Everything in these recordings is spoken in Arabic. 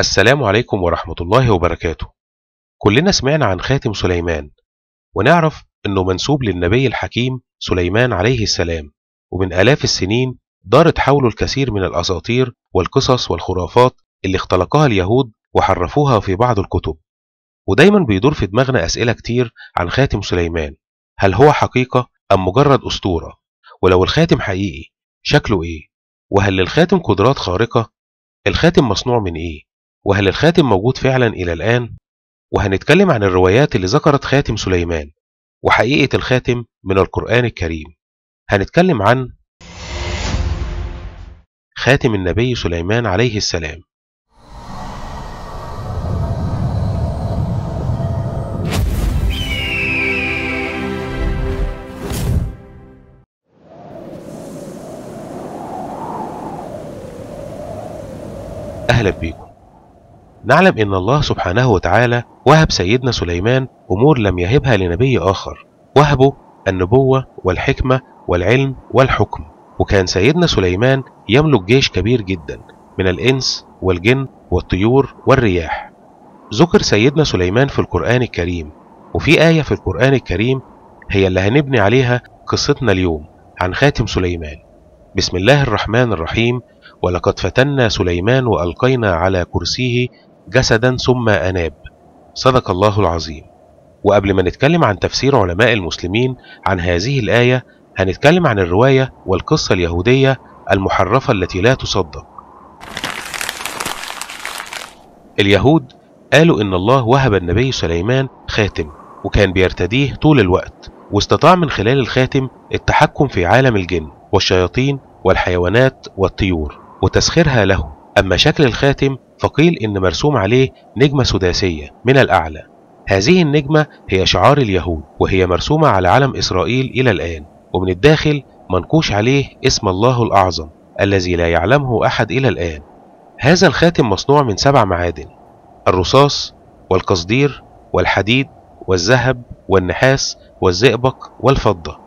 السلام عليكم ورحمة الله وبركاته كلنا سمعنا عن خاتم سليمان ونعرف أنه منسوب للنبي الحكيم سليمان عليه السلام ومن آلاف السنين دارت حوله الكثير من الأساطير والقصص والخرافات اللي اختلقها اليهود وحرفوها في بعض الكتب ودايما بيدور في دماغنا أسئلة كتير عن خاتم سليمان هل هو حقيقة أم مجرد أسطورة؟ ولو الخاتم حقيقي شكله إيه؟ وهل للخاتم قدرات خارقة؟ الخاتم مصنوع من إيه؟ وهل الخاتم موجود فعلا إلى الآن؟ وهنتكلم عن الروايات اللي ذكرت خاتم سليمان وحقيقة الخاتم من القرآن الكريم هنتكلم عن خاتم النبي سليمان عليه السلام أهلا بيكم نعلم أن الله سبحانه وتعالى وهب سيدنا سليمان أمور لم يهبها لنبي آخر وهبه النبوة والحكمة والعلم والحكم وكان سيدنا سليمان يملك جيش كبير جدا من الإنس والجن والطيور والرياح ذكر سيدنا سليمان في القرآن الكريم وفي آية في القرآن الكريم هي اللي هنبني عليها قصتنا اليوم عن خاتم سليمان بسم الله الرحمن الرحيم ولقد فتنا سليمان وألقينا على كرسيه جسدا ثم أناب صدق الله العظيم وقبل ما نتكلم عن تفسير علماء المسلمين عن هذه الآية هنتكلم عن الرواية والقصة اليهودية المحرفة التي لا تصدق اليهود قالوا إن الله وهب النبي سليمان خاتم وكان بيرتديه طول الوقت واستطاع من خلال الخاتم التحكم في عالم الجن والشياطين والحيوانات والطيور وتسخيرها له أما شكل الخاتم فقيل إن مرسوم عليه نجمة سداسية من الأعلى هذه النجمة هي شعار اليهود وهي مرسومة على علم إسرائيل إلى الآن ومن الداخل منقوش عليه اسم الله الأعظم الذي لا يعلمه أحد إلى الآن هذا الخاتم مصنوع من سبع معادن الرصاص والقصدير والحديد والذهب والنحاس والزئبق والفضة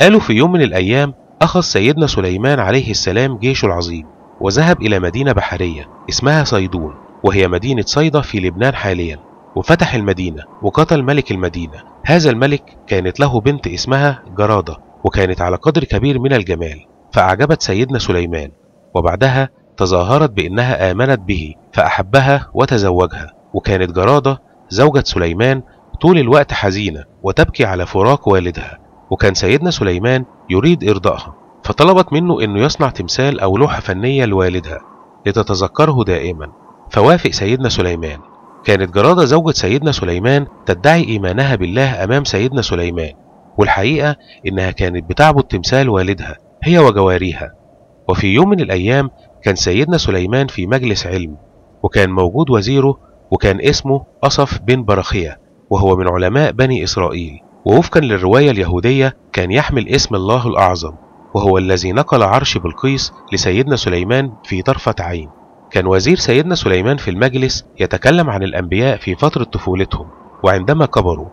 قالوا في يوم من الأيام أخذ سيدنا سليمان عليه السلام جيشه العظيم وذهب إلى مدينة بحرية اسمها صيدون وهي مدينة صيدا في لبنان حاليا وفتح المدينة وقتل ملك المدينة هذا الملك كانت له بنت اسمها جرادة وكانت على قدر كبير من الجمال فأعجبت سيدنا سليمان وبعدها تظاهرت بأنها آمنت به فأحبها وتزوجها وكانت جرادة زوجة سليمان طول الوقت حزينة وتبكي على فراق والدها وكان سيدنا سليمان يريد إرضائها فطلبت منه أنه يصنع تمثال أو لوحة فنية لوالدها لتتذكره دائما فوافق سيدنا سليمان كانت جرادة زوجة سيدنا سليمان تدعي إيمانها بالله أمام سيدنا سليمان والحقيقة إنها كانت بتعبد تمثال والدها هي وجواريها وفي يوم من الأيام كان سيدنا سليمان في مجلس علم وكان موجود وزيره وكان اسمه أصف بن برخية وهو من علماء بني إسرائيل ووفقا للرواية اليهودية كان يحمل اسم الله الأعظم وهو الذي نقل عرش بلقيس لسيدنا سليمان في طرفة عين كان وزير سيدنا سليمان في المجلس يتكلم عن الأنبياء في فترة طفولتهم وعندما كبروا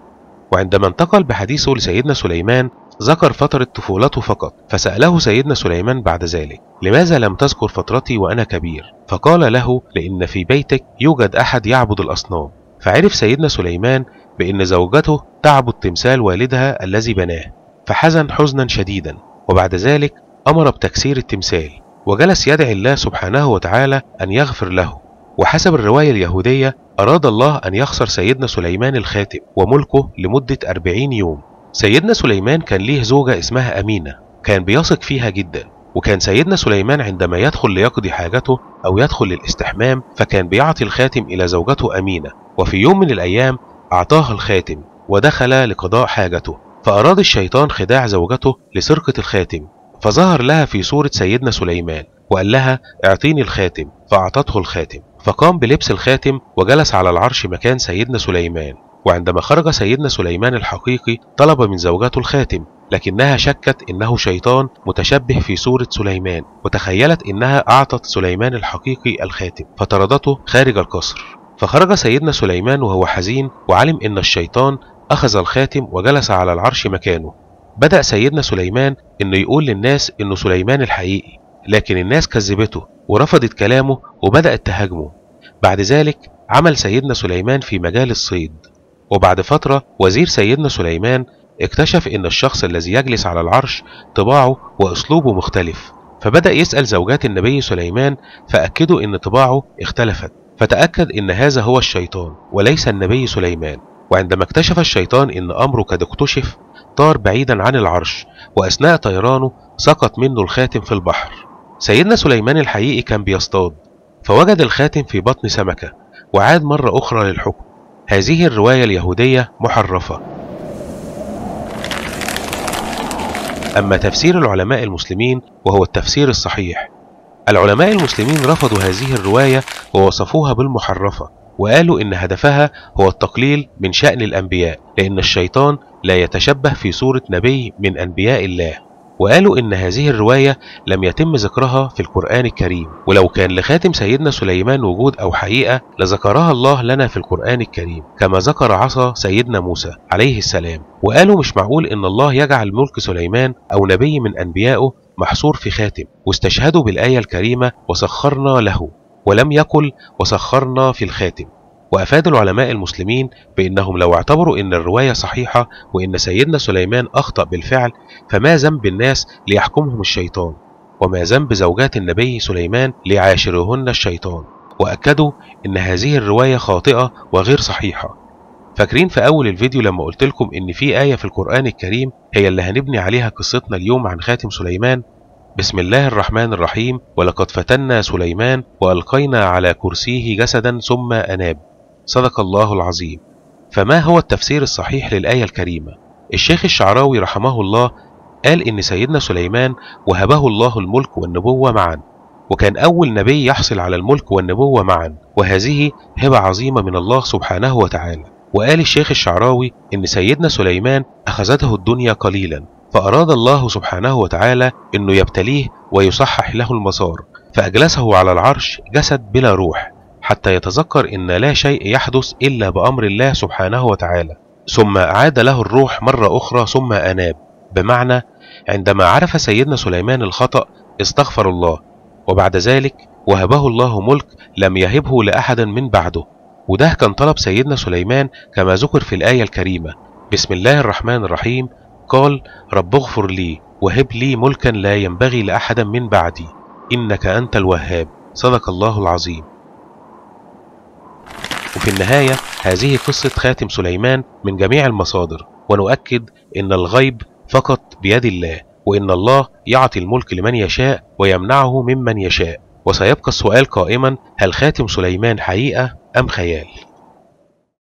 وعندما انتقل بحديثه لسيدنا سليمان ذكر فترة طفولته فقط فسأله سيدنا سليمان بعد ذلك لماذا لم تذكر فترتي وأنا كبير فقال له لأن في بيتك يوجد أحد يعبد الأصنام فعرف سيدنا سليمان بأن زوجته تعبد تمثال والدها الذي بناه فحزن حزنا شديدا وبعد ذلك أمر بتكسير التمثال وجلس يدعي الله سبحانه وتعالى أن يغفر له وحسب الرواية اليهودية أراد الله أن يخسر سيدنا سليمان الخاتم وملكه لمدة 40 يوم سيدنا سليمان كان ليه زوجة اسمها أمينة كان بيثق فيها جدا وكان سيدنا سليمان عندما يدخل ليقضي حاجته أو يدخل للاستحمام فكان بيعطي الخاتم إلى زوجته أمينة وفي يوم من الأيام أعطاها الخاتم ودخل لقضاء حاجته فأراد الشيطان خداع زوجته لسرقة الخاتم فظهر لها في صورة سيدنا سليمان وقال لها اعطيني الخاتم فأعطته الخاتم فقام بلبس الخاتم وجلس على العرش مكان سيدنا سليمان وعندما خرج سيدنا سليمان الحقيقي طلب من زوجته الخاتم لكنها شكت انه شيطان متشبه في صورة سليمان وتخيلت انها اعطت سليمان الحقيقي الخاتم فطردته خارج القصر فخرج سيدنا سليمان وهو حزين وعلم ان الشيطان أخذ الخاتم وجلس على العرش مكانه بدأ سيدنا سليمان إنه يقول للناس إنه سليمان الحقيقي لكن الناس كذبته ورفضت كلامه وبدأت تهاجمه بعد ذلك عمل سيدنا سليمان في مجال الصيد وبعد فترة وزير سيدنا سليمان اكتشف إن الشخص الذي يجلس على العرش طباعه وأسلوبه مختلف فبدأ يسأل زوجات النبي سليمان فأكدوا إن طباعه اختلفت فتأكد إن هذا هو الشيطان وليس النبي سليمان وعندما اكتشف الشيطان إن أمره قد اكتشف طار بعيدا عن العرش وأثناء طيرانه سقط منه الخاتم في البحر سيدنا سليمان الحقيقي كان بيصطاد فوجد الخاتم في بطن سمكة وعاد مرة أخرى للحكم هذه الرواية اليهودية محرفة أما تفسير العلماء المسلمين وهو التفسير الصحيح العلماء المسلمين رفضوا هذه الرواية ووصفوها بالمحرفة وقالوا إن هدفها هو التقليل من شأن الأنبياء لأن الشيطان لا يتشبه في صورة نبي من أنبياء الله وقالوا إن هذه الرواية لم يتم ذكرها في القرآن الكريم ولو كان لخاتم سيدنا سليمان وجود أو حقيقة لذكرها الله لنا في القرآن الكريم كما ذكر عصا سيدنا موسى عليه السلام وقالوا مش معقول إن الله يجعل ملك سليمان أو نبي من أنبيائه محصور في خاتم واستشهدوا بالآية الكريمة وسخرنا له ولم يقل وسخرنا في الخاتم وأفاد العلماء المسلمين بأنهم لو اعتبروا أن الرواية صحيحة وأن سيدنا سليمان أخطأ بالفعل فما ذنب الناس ليحكمهم الشيطان وما ذنب زوجات النبي سليمان ليعاشرهن الشيطان وأكدوا أن هذه الرواية خاطئة وغير صحيحة فاكرين في أول الفيديو لما قلت لكم إن في آية في القرآن الكريم هي اللي هنبني عليها قصتنا اليوم عن خاتم سليمان بسم الله الرحمن الرحيم ولقد فتنا سليمان وألقينا على كرسيه جسدا ثم أناب صدق الله العظيم فما هو التفسير الصحيح للآية الكريمة؟ الشيخ الشعراوي رحمه الله قال إن سيدنا سليمان وهبه الله الملك والنبوة معا وكان أول نبي يحصل على الملك والنبوة معا وهذه هبة عظيمة من الله سبحانه وتعالى وقال الشيخ الشعراوي إن سيدنا سليمان أخذته الدنيا قليلا فأراد الله سبحانه وتعالى أنه يبتليه ويصحح له المسار فأجلسه على العرش جسد بلا روح حتى يتذكر أن لا شيء يحدث إلا بأمر الله سبحانه وتعالى ثم أعاد له الروح مرة أخرى ثم أناب بمعنى عندما عرف سيدنا سليمان الخطأ استغفر الله وبعد ذلك وهبه الله ملك لم يهبه لأحد من بعده وده كان طلب سيدنا سليمان كما ذكر في الآية الكريمة بسم الله الرحمن الرحيم قال رب اغفر لي وهب لي ملكا لا ينبغي لأحد من بعدي إنك أنت الوهاب صدق الله العظيم وفي النهاية هذه قصة خاتم سليمان من جميع المصادر ونؤكد أن الغيب فقط بيد الله وإن الله يعطي الملك لمن يشاء ويمنعه ممن يشاء وسيبقى السؤال قائما هل خاتم سليمان حقيقة أم خيال؟